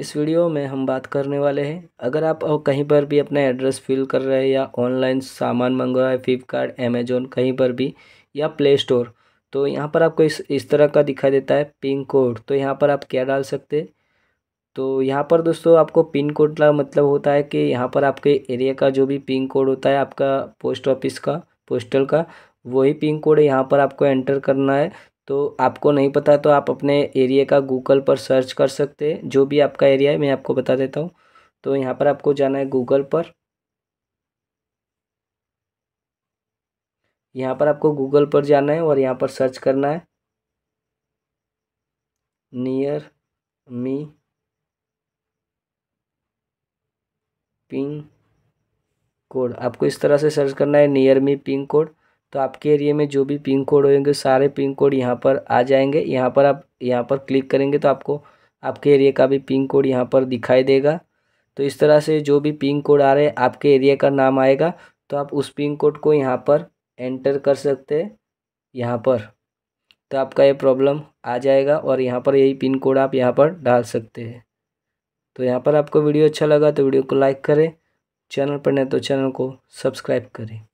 इस वीडियो में हम बात करने वाले हैं अगर आप कहीं पर भी अपना एड्रेस फिल कर रहे हैं या ऑनलाइन सामान मंगवा रहे फ्लिपकार्ट अमेजोन कहीं पर भी या प्ले स्टोर तो यहाँ पर आपको इस इस तरह का दिखाई देता है पिन कोड तो यहाँ पर आप क्या डाल सकते हैं तो यहाँ पर दोस्तों आपको पिन कोड का मतलब होता है कि यहाँ पर आपके एरिया का जो भी पिन कोड होता है आपका पोस्ट ऑफिस का पोस्टल का वही पिन कोड यहाँ पर आपको एंटर करना है तो आपको नहीं पता तो आप अपने एरिया का गूगल पर सर्च कर सकते हैं जो भी आपका एरिया है मैं आपको बता देता हूँ तो यहाँ पर आपको जाना है गूगल पर यहाँ पर आपको गूगल पर जाना है और यहाँ पर सर्च करना है नियर मी पिंग कोड आपको इस तरह से सर्च करना है नियर मी पिंग कोड तो आपके एरिया में जो भी पिन कोड होंगे सारे पिन कोड यहाँ पर आ जाएंगे यहाँ पर आप यहाँ पर क्लिक करेंगे तो आपको आपके एरिया का भी पिन कोड यहाँ पर दिखाई देगा तो इस तरह से जो भी पिन कोड आ रहे हैं आपके एरिया का नाम आएगा तो आप उस पिन कोड को यहाँ पर एंटर कर सकते हैं यहाँ पर तो आपका ये प्रॉब्लम आ जाएगा और यहाँ पर यही पिन कोड आप यहाँ पर डाल सकते हैं तो यहाँ पर आपको वीडियो अच्छा लगा तो वीडियो को लाइक करें चैनल पर नहीं तो चैनल को सब्सक्राइब करें